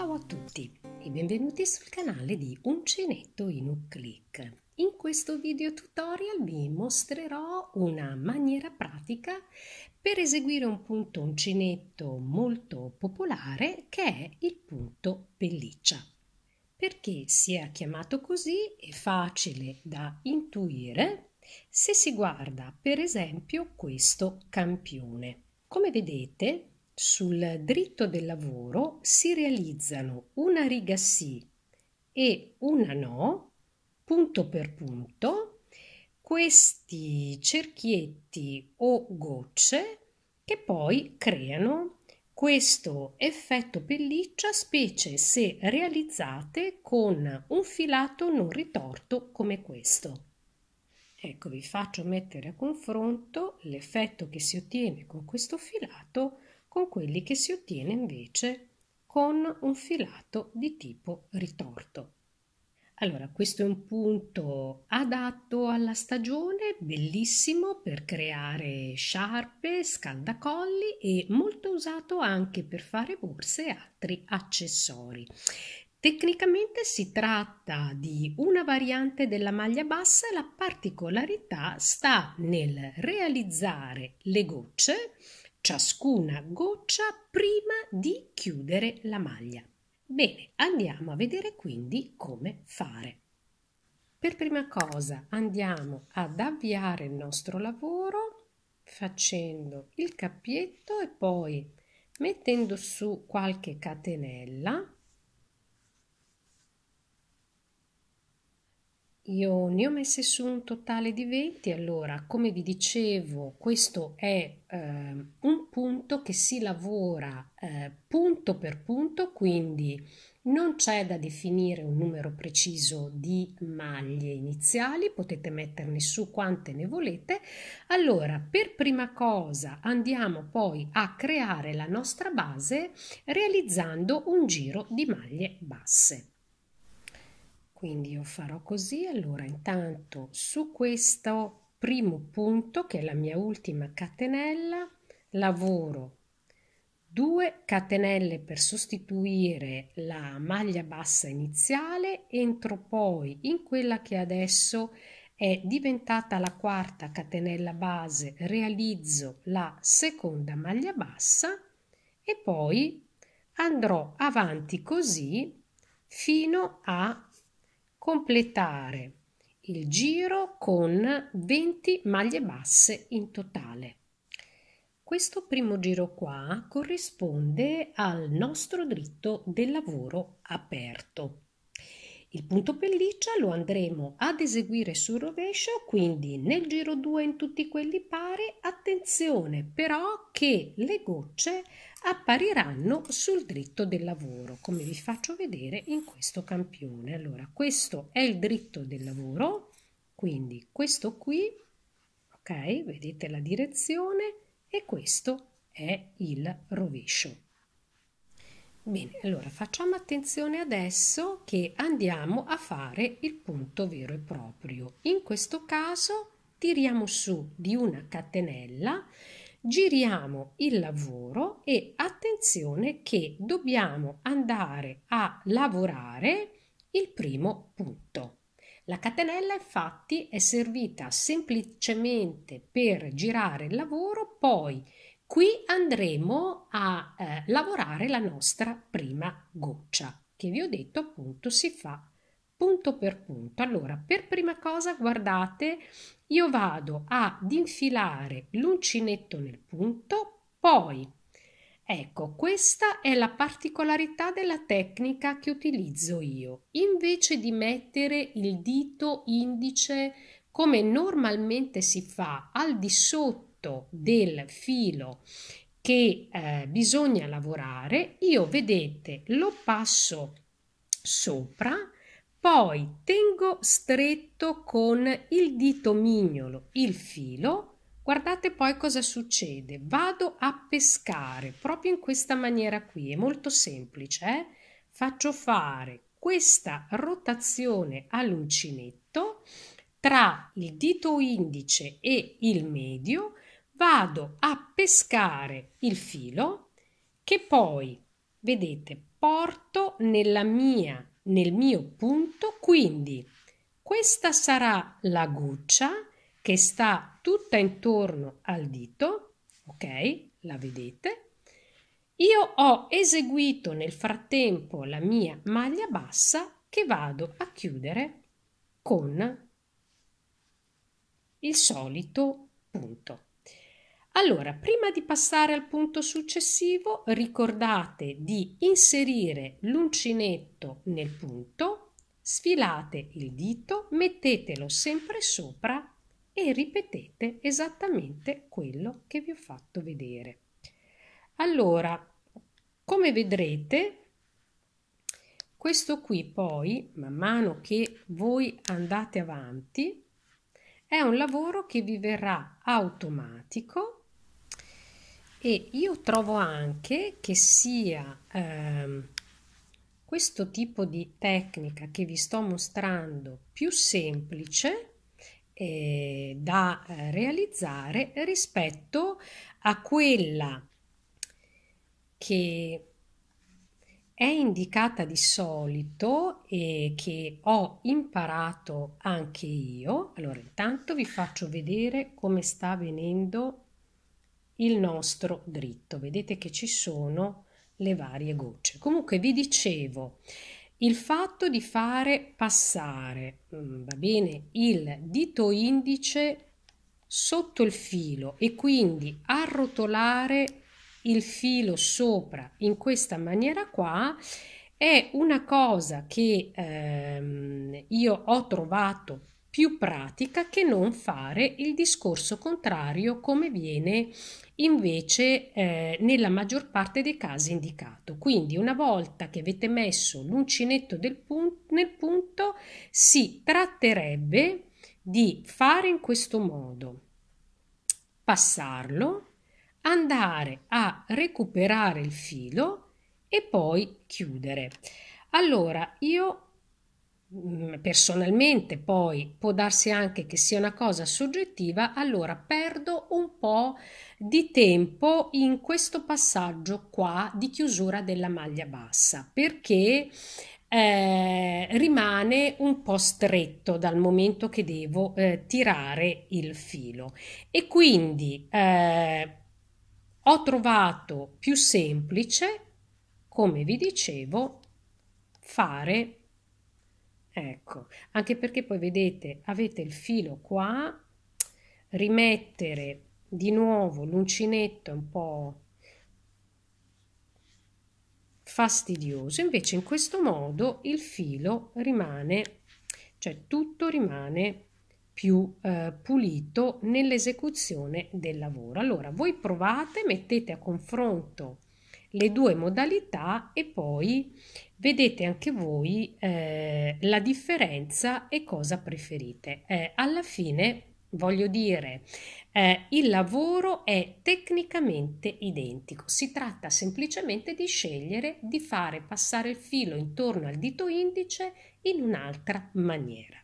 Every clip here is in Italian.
Ciao a tutti e benvenuti sul canale di Uncinetto in un click. In questo video tutorial vi mostrerò una maniera pratica per eseguire un punto uncinetto molto popolare che è il punto pelliccia. Perché sia chiamato così è facile da intuire se si guarda per esempio questo campione. Come vedete sul dritto del lavoro si realizzano una riga sì e una no, punto per punto, questi cerchietti o gocce che poi creano questo effetto pelliccia specie se realizzate con un filato non ritorto come questo. Ecco, vi faccio mettere a confronto l'effetto che si ottiene con questo filato con quelli che si ottiene invece con un filato di tipo ritorto. Allora, questo è un punto adatto alla stagione, bellissimo per creare sciarpe, scaldacolli e molto usato anche per fare borse e altri accessori. Tecnicamente si tratta di una variante della maglia bassa e la particolarità sta nel realizzare le gocce ciascuna goccia prima di chiudere la maglia. Bene, andiamo a vedere quindi come fare. Per prima cosa andiamo ad avviare il nostro lavoro facendo il cappietto e poi mettendo su qualche catenella Io ne ho messe su un totale di 20, allora come vi dicevo questo è eh, un punto che si lavora eh, punto per punto, quindi non c'è da definire un numero preciso di maglie iniziali, potete metterne su quante ne volete. Allora, per prima cosa andiamo poi a creare la nostra base realizzando un giro di maglie basse. Quindi io farò così, allora intanto su questo primo punto, che è la mia ultima catenella, lavoro 2 catenelle per sostituire la maglia bassa iniziale, entro poi in quella che adesso è diventata la quarta catenella base, realizzo la seconda maglia bassa e poi andrò avanti così fino a completare il giro con 20 maglie basse in totale. Questo primo giro qua corrisponde al nostro dritto del lavoro aperto. Il punto pelliccia lo andremo ad eseguire sul rovescio, quindi nel giro 2 in tutti quelli pari, attenzione però che le gocce appariranno sul dritto del lavoro, come vi faccio vedere in questo campione. Allora, questo è il dritto del lavoro, quindi questo qui, ok, vedete la direzione, e questo è il rovescio. Bene, allora facciamo attenzione adesso che andiamo a fare il punto vero e proprio. In questo caso tiriamo su di una catenella, giriamo il lavoro e attenzione che dobbiamo andare a lavorare il primo punto. La catenella infatti è servita semplicemente per girare il lavoro, poi Qui andremo a eh, lavorare la nostra prima goccia, che vi ho detto appunto si fa punto per punto. Allora, per prima cosa, guardate, io vado ad infilare l'uncinetto nel punto, poi Ecco, questa è la particolarità della tecnica che utilizzo io. Invece di mettere il dito indice come normalmente si fa al di sotto tratto del filo che eh, bisogna lavorare, io vedete lo passo sopra, poi tengo stretto con il dito mignolo il filo, guardate poi cosa succede, vado a pescare proprio in questa maniera qui, è molto semplice, eh? faccio fare questa rotazione all'uncinetto tra il dito indice e il medio vado a pescare il filo che poi, vedete, porto nella mia, nel mio punto, quindi questa sarà la goccia che sta tutta intorno al dito, ok? La vedete? Io ho eseguito nel frattempo la mia maglia bassa che vado a chiudere con il solito punto. Allora, prima di passare al punto successivo, ricordate di inserire l'uncinetto nel punto, sfilate il dito, mettetelo sempre sopra e ripetete esattamente quello che vi ho fatto vedere. Allora, come vedrete, questo qui poi, man mano che voi andate avanti, è un lavoro che vi verrà automatico e io trovo anche che sia ehm, questo tipo di tecnica che vi sto mostrando più semplice eh, da eh, realizzare rispetto a quella che è indicata di solito e che ho imparato anche io. Allora, intanto vi faccio vedere come sta avvenendo il nostro dritto. Vedete che ci sono le varie gocce. Comunque vi dicevo, il fatto di fare passare, mm, va bene, il dito indice sotto il filo e quindi arrotolare il filo sopra in questa maniera qua è una cosa che ehm, io ho trovato più pratica che non fare il discorso contrario come viene invece eh, nella maggior parte dei casi indicato. Quindi una volta che avete messo l'uncinetto del pun- nel punto si tratterebbe di fare in questo modo, passarlo, andare a recuperare il filo e poi chiudere. Allora io Mm, personalmente poi può darsi anche che sia una cosa soggettiva, allora perdo un po' di tempo in questo passaggio qua di chiusura della maglia bassa perché eh, rimane un po' stretto dal momento che devo eh, tirare il filo e quindi eh, ho trovato più semplice come vi dicevo fare Ecco, anche perché poi vedete, avete il filo qua, rimettere di nuovo l'uncinetto è un po' fastidioso, invece in questo modo il filo rimane, cioè tutto rimane più eh, pulito nell'esecuzione del lavoro. Allora, voi provate, mettete a confronto le due modalità e poi vedete anche voi eh, la differenza e cosa preferite. Eh, alla fine voglio dire eh, il lavoro è tecnicamente identico si tratta semplicemente di scegliere di fare passare il filo intorno al dito indice in un'altra maniera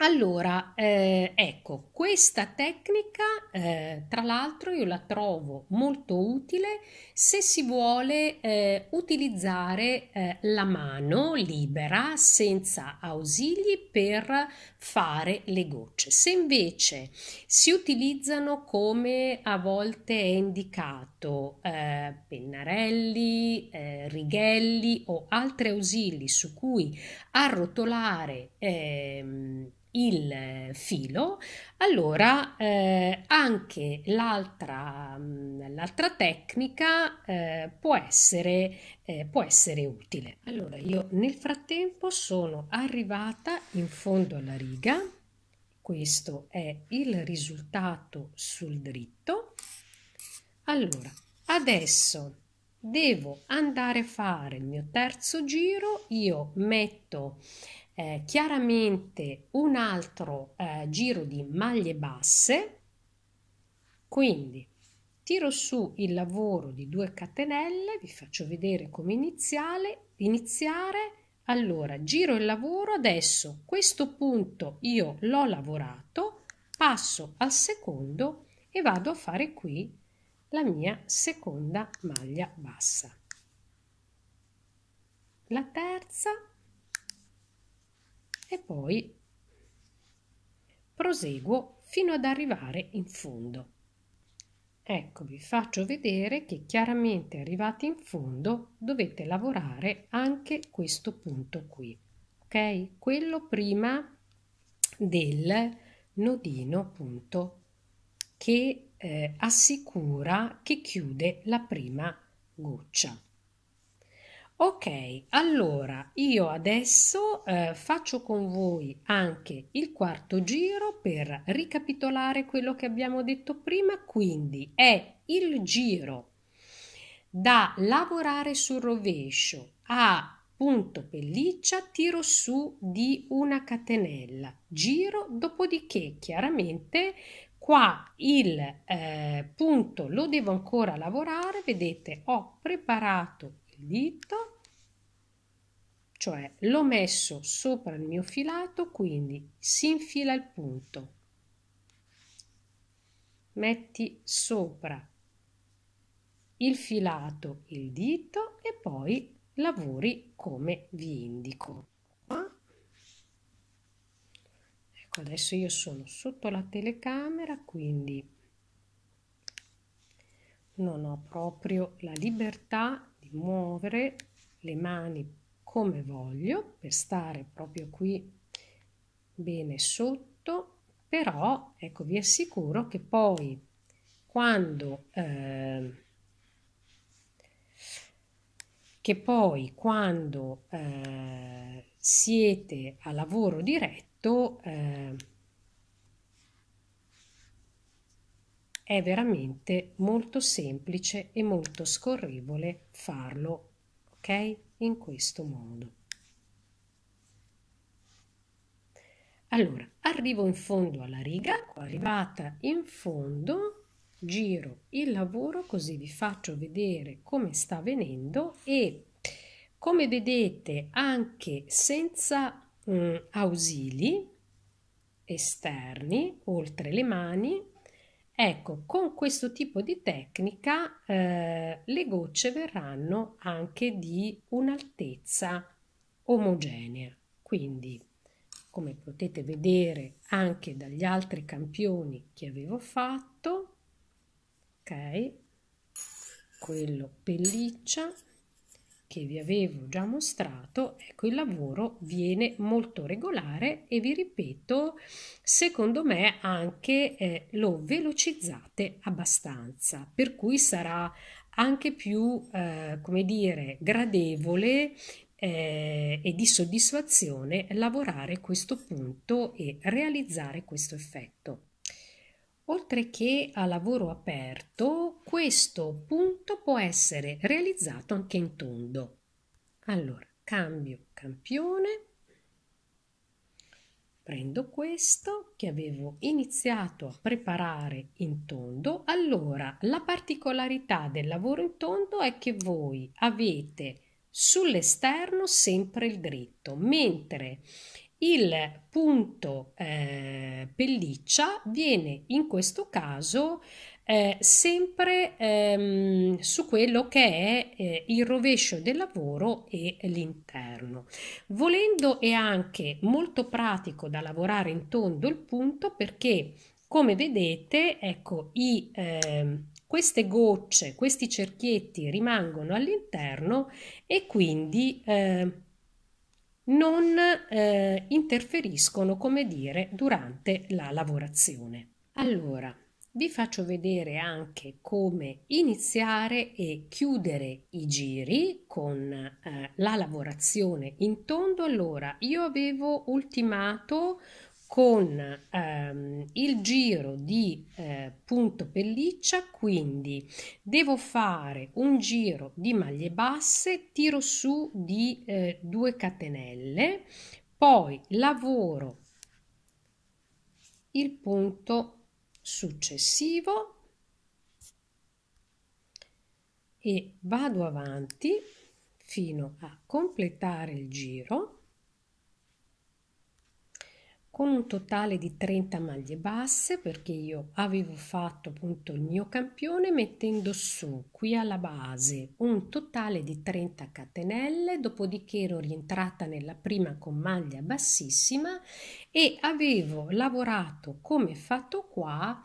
allora, eh, ecco, questa tecnica eh, tra l'altro io la trovo molto utile se si vuole eh, utilizzare eh, la mano libera senza ausili per fare le gocce. Se invece si utilizzano come a volte è indicato eh, pennarelli, eh, righelli o altri ausili su cui arrotolare ehm, il filo, allora eh, anche l'altra, mm, l'altra tecnica eh, può, essere, eh, può essere utile. Allora io nel frattempo sono arrivata in fondo alla riga, questo è il risultato sul dritto. Allora adesso devo andare a fare il mio terzo giro, io metto eh, chiaramente un altro eh, giro di maglie basse quindi tiro su il lavoro di 2 catenelle vi faccio vedere come iniziale iniziare allora giro il lavoro adesso questo punto io l'ho lavorato passo al secondo e vado a fare qui la mia seconda maglia bassa la terza e poi proseguo fino ad arrivare in fondo. Ecco, vi faccio vedere che chiaramente arrivati in fondo dovete lavorare anche questo punto qui, ok? Quello prima del nodino appunto che eh, assicura che chiude la prima goccia. Ok, allora io adesso eh, faccio con voi anche il quarto giro per ricapitolare quello che abbiamo detto prima, quindi è il giro da lavorare sul rovescio a punto pelliccia, tiro su di una catenella, giro, dopodiché chiaramente qua il eh, punto lo devo ancora lavorare, vedete ho preparato il dito, cioè l'ho messo sopra il mio filato, quindi si infila il punto, metti sopra il filato il dito e poi lavori come vi indico. Ecco, adesso io sono sotto la telecamera, quindi non ho proprio la libertà muovere le mani come voglio per stare proprio qui bene sotto, però ecco vi assicuro che poi quando eh, che poi quando eh, siete a lavoro diretto eh, È veramente molto semplice e molto scorrevole farlo, ok? In questo modo. Allora, arrivo in fondo alla riga, arrivata in fondo, giro il lavoro così vi faccio vedere come sta venendo e come vedete anche senza mh, mm, ausili esterni oltre le mani Ecco, con questo tipo di tecnica eh, le gocce verranno anche di un'altezza omogenea. Quindi, come potete vedere anche dagli altri campioni che avevo fatto, ok, quello pelliccia che vi avevo già mostrato, ecco il lavoro viene molto regolare e vi ripeto, secondo me anche eh, lo velocizzate abbastanza, per cui sarà anche più, eh, come dire, gradevole eh, e di soddisfazione lavorare questo punto e realizzare questo effetto. Oltre che a lavoro aperto, questo punto può essere realizzato anche in tondo. Allora, cambio campione, prendo questo che avevo iniziato a preparare in tondo. Allora, la particolarità del lavoro in tondo è che voi avete sull'esterno sempre il dritto, mentre il punto eh, pelliccia viene in questo caso eh, sempre ehm, su quello che è eh, il rovescio del lavoro e l'interno. Volendo è anche molto pratico da lavorare in tondo il punto perché come vedete ecco i ehm, queste gocce, questi cerchietti rimangono all'interno e quindi eh, non eh, interferiscono, come dire, durante la lavorazione. Allora, vi faccio vedere anche come iniziare e chiudere i giri con eh, la lavorazione in tondo. Allora, io avevo ultimato con ehm, il giro di eh, punto pelliccia quindi devo fare un giro di maglie basse tiro su di eh, 2 catenelle poi lavoro il punto successivo e vado avanti fino a completare il giro con un totale di 30 maglie basse perché io avevo fatto appunto il mio campione mettendo su qui alla base un totale di 30 catenelle dopodiché ero rientrata nella prima con maglia bassissima e avevo lavorato come fatto qua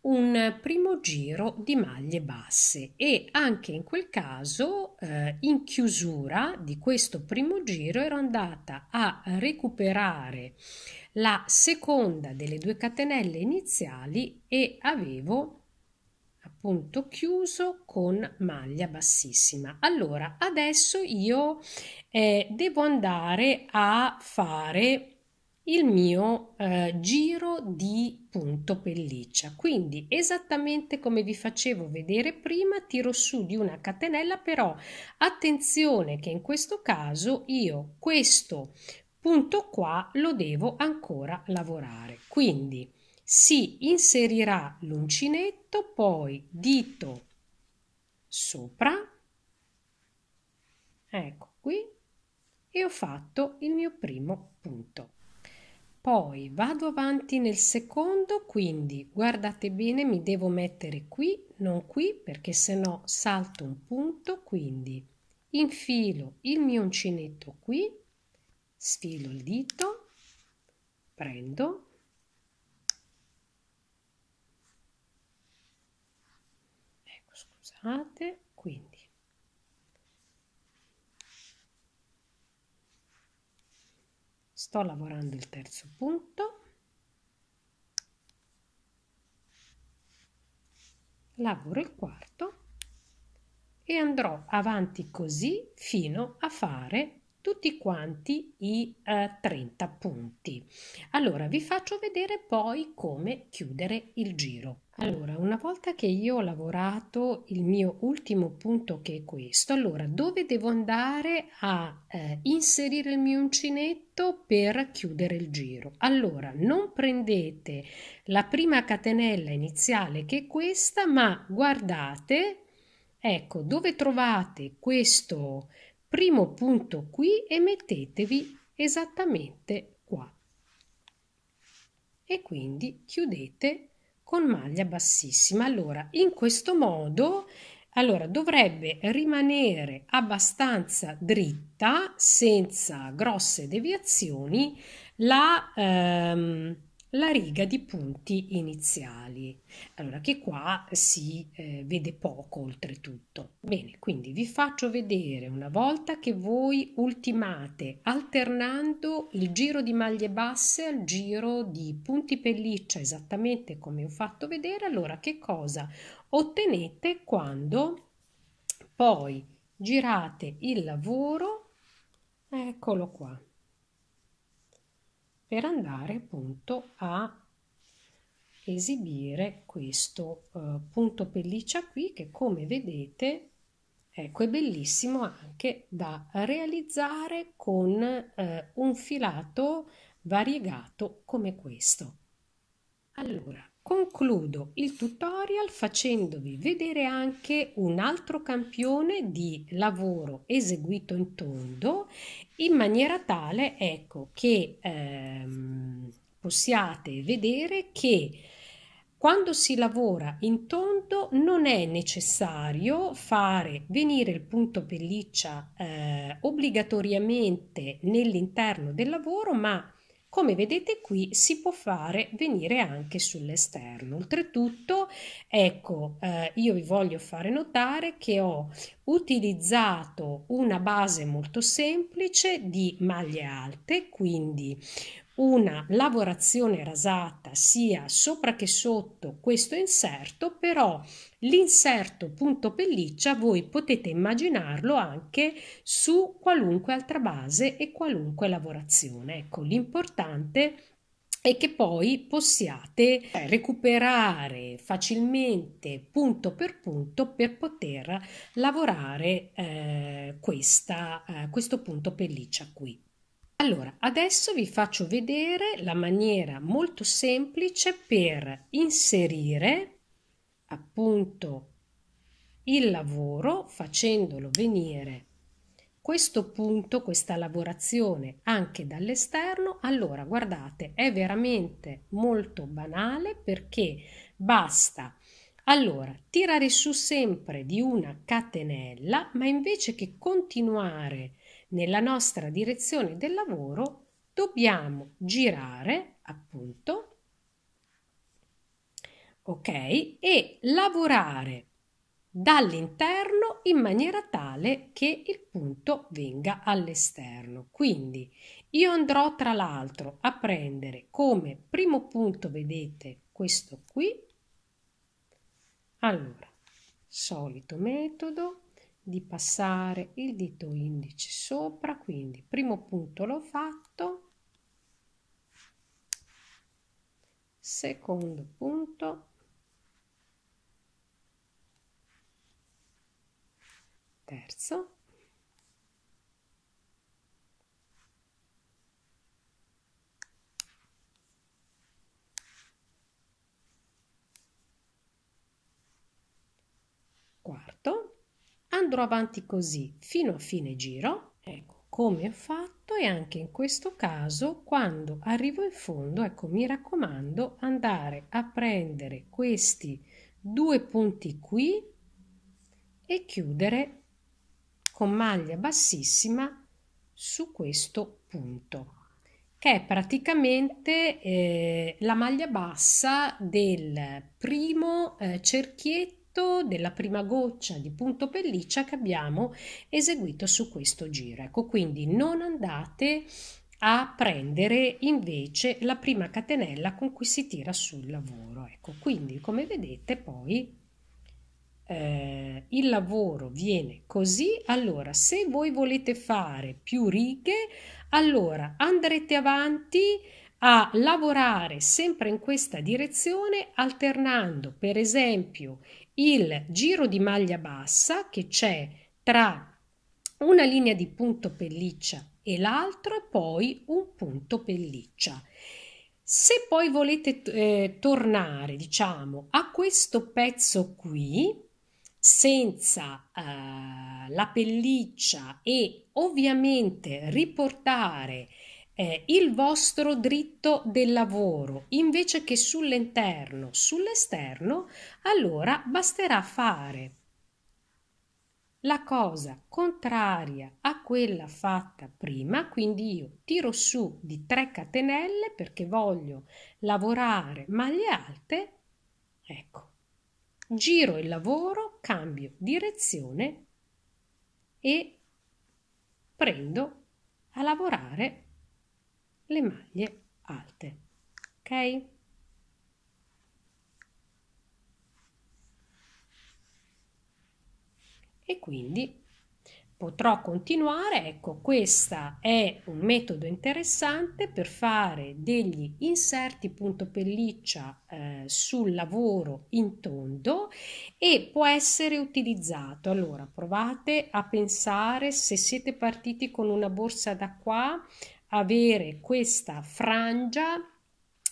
un primo giro di maglie basse e anche in quel caso eh, in chiusura di questo primo giro ero andata a recuperare la seconda delle due catenelle iniziali e avevo appunto chiuso con maglia bassissima allora adesso io eh, devo andare a fare il mio eh, giro di punto pelliccia quindi esattamente come vi facevo vedere prima tiro su di una catenella però attenzione che in questo caso io questo punto qua lo devo ancora lavorare. Quindi si inserirà l'uncinetto, poi dito sopra, ecco qui, e ho fatto il mio primo punto. Poi vado avanti nel secondo, quindi guardate bene, mi devo mettere qui, non qui, perché se no salto un punto, quindi infilo il mio uncinetto qui, sfilo il dito, prendo, ecco scusate, quindi sto lavorando il terzo punto, lavoro il quarto e andrò avanti così fino a fare tutti quanti i eh, 30 punti. Allora vi faccio vedere poi come chiudere il giro. Allora, una volta che io ho lavorato il mio ultimo punto che è questo, allora dove devo andare a eh, inserire il mio uncinetto per chiudere il giro? Allora, non prendete la prima catenella iniziale che è questa, ma guardate, ecco, dove trovate questo, eh, primo punto qui e mettetevi esattamente qua. E quindi chiudete con maglia bassissima. Allora, in questo modo allora, dovrebbe rimanere abbastanza dritta, senza grosse deviazioni, la, ehm, la riga di punti iniziali, allora che qua si eh, vede poco oltretutto. Bene, quindi vi faccio vedere una volta che voi ultimate alternando il giro di maglie basse al giro di punti pelliccia esattamente come ho fatto vedere, allora che cosa ottenete quando poi girate il lavoro, eccolo qua, per andare appunto a esibire questo eh, punto pelliccia qui che come vedete ecco è bellissimo anche da realizzare con eh, un filato variegato come questo allora Concludo il tutorial facendovi vedere anche un altro campione di lavoro eseguito in tondo in maniera tale ecco, che ehm, possiate vedere che quando si lavora in tondo non è necessario fare venire il punto pelliccia eh, obbligatoriamente nell'interno del lavoro ma come vedete qui si può fare venire anche sull'esterno. Oltretutto, ecco, eh, io vi voglio fare notare che ho utilizzato una base molto semplice di maglie alte, quindi una lavorazione rasata sia sopra che sotto questo inserto, però L'inserto punto pelliccia voi potete immaginarlo anche su qualunque altra base e qualunque lavorazione. Ecco, l'importante è che poi possiate eh, recuperare facilmente punto per punto per poter lavorare eh, questa, eh, questo punto pelliccia qui. Allora, adesso vi faccio vedere la maniera molto semplice per inserire appunto il lavoro facendolo venire questo punto, questa lavorazione anche dall'esterno, allora guardate, è veramente molto banale perché basta allora tirare su sempre di una catenella, ma invece che continuare nella nostra direzione del lavoro, dobbiamo girare appunto ok? E lavorare dall'interno in maniera tale che il punto venga all'esterno. Quindi io andrò tra l'altro a prendere come primo punto, vedete questo qui. Allora, solito metodo di passare il dito indice sopra, quindi primo punto l'ho fatto, secondo punto terzo quarto andrò avanti così fino a fine giro ecco come ho fatto e anche in questo caso quando arrivo in fondo ecco mi raccomando andare a prendere questi due punti qui e chiudere con maglia bassissima su questo punto che è praticamente eh, la maglia bassa del primo eh, cerchietto della prima goccia di punto pelliccia che abbiamo eseguito su questo giro ecco quindi non andate a prendere invece la prima catenella con cui si tira sul lavoro ecco quindi come vedete poi eh, il lavoro viene così, allora se voi volete fare più righe, allora andrete avanti a lavorare sempre in questa direzione alternando per esempio il giro di maglia bassa che c'è tra una linea di punto pelliccia e l'altro poi un punto pelliccia. Se poi volete eh, tornare, diciamo, a questo pezzo qui, senza eh, la pelliccia e ovviamente riportare eh, il vostro dritto del lavoro invece che sull'interno, sull'esterno, allora basterà fare la cosa contraria a quella fatta prima, quindi io tiro su di 3 catenelle perché voglio lavorare maglie alte, ecco, giro il lavoro, cambio direzione e prendo a lavorare le maglie alte. Ok? E quindi potrò continuare. Ecco, questo è un metodo interessante per fare degli inserti punto pelliccia eh, sul lavoro in tondo e può essere utilizzato. Allora, provate a pensare se siete partiti con una borsa da qua, avere questa frangia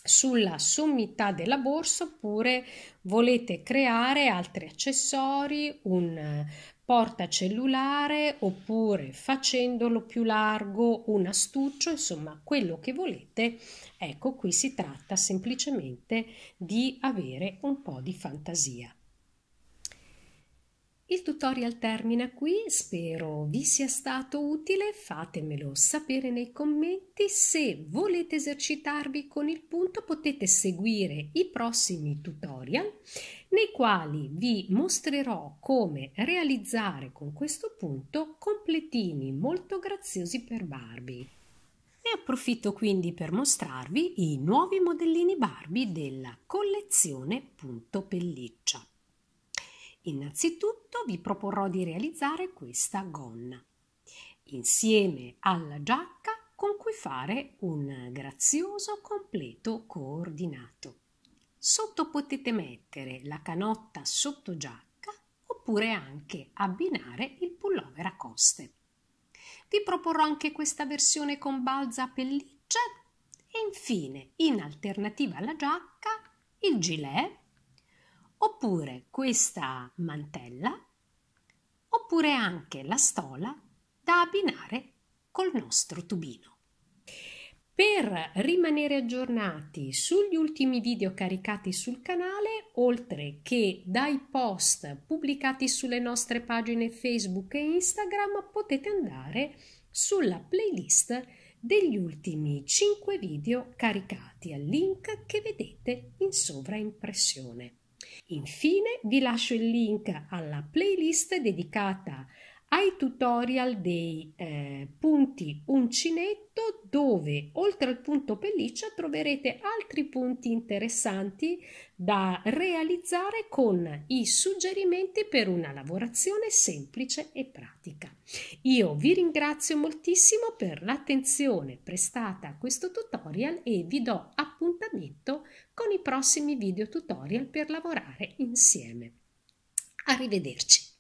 sulla sommità della borsa oppure volete creare altri accessori, un porta cellulare oppure facendolo più largo un astuccio, insomma quello che volete, ecco qui si tratta semplicemente di avere un po' di fantasia. Il tutorial termina qui, spero vi sia stato utile, fatemelo sapere nei commenti. Se volete esercitarvi con il punto potete seguire i prossimi tutorial nei quali vi mostrerò come realizzare con questo punto completini molto graziosi per Barbie. Ne approfitto quindi per mostrarvi i nuovi modellini Barbie della collezione Punto Pelliccia. Innanzitutto vi proporrò di realizzare questa gonna, insieme alla giacca con cui fare un grazioso completo coordinato. Sotto potete mettere la canotta sotto giacca oppure anche abbinare il pullover a coste. Vi proporrò anche questa versione con balza a pelliccia e infine, in alternativa alla giacca, il gilet oppure questa mantella oppure anche la stola da abbinare col nostro tubino. Per rimanere aggiornati sugli ultimi video caricati sul canale, oltre che dai post pubblicati sulle nostre pagine Facebook e Instagram, potete andare sulla playlist degli ultimi 5 video caricati al link che vedete in sovraimpressione. Infine vi lascio il link alla playlist dedicata ai tutorial dei eh, punti uncinetto dove oltre al punto pelliccia troverete altri punti interessanti da realizzare con i suggerimenti per una lavorazione semplice e pratica. Io vi ringrazio moltissimo per l'attenzione prestata a questo tutorial e vi do appuntamento con i prossimi video tutorial per lavorare insieme. Arrivederci!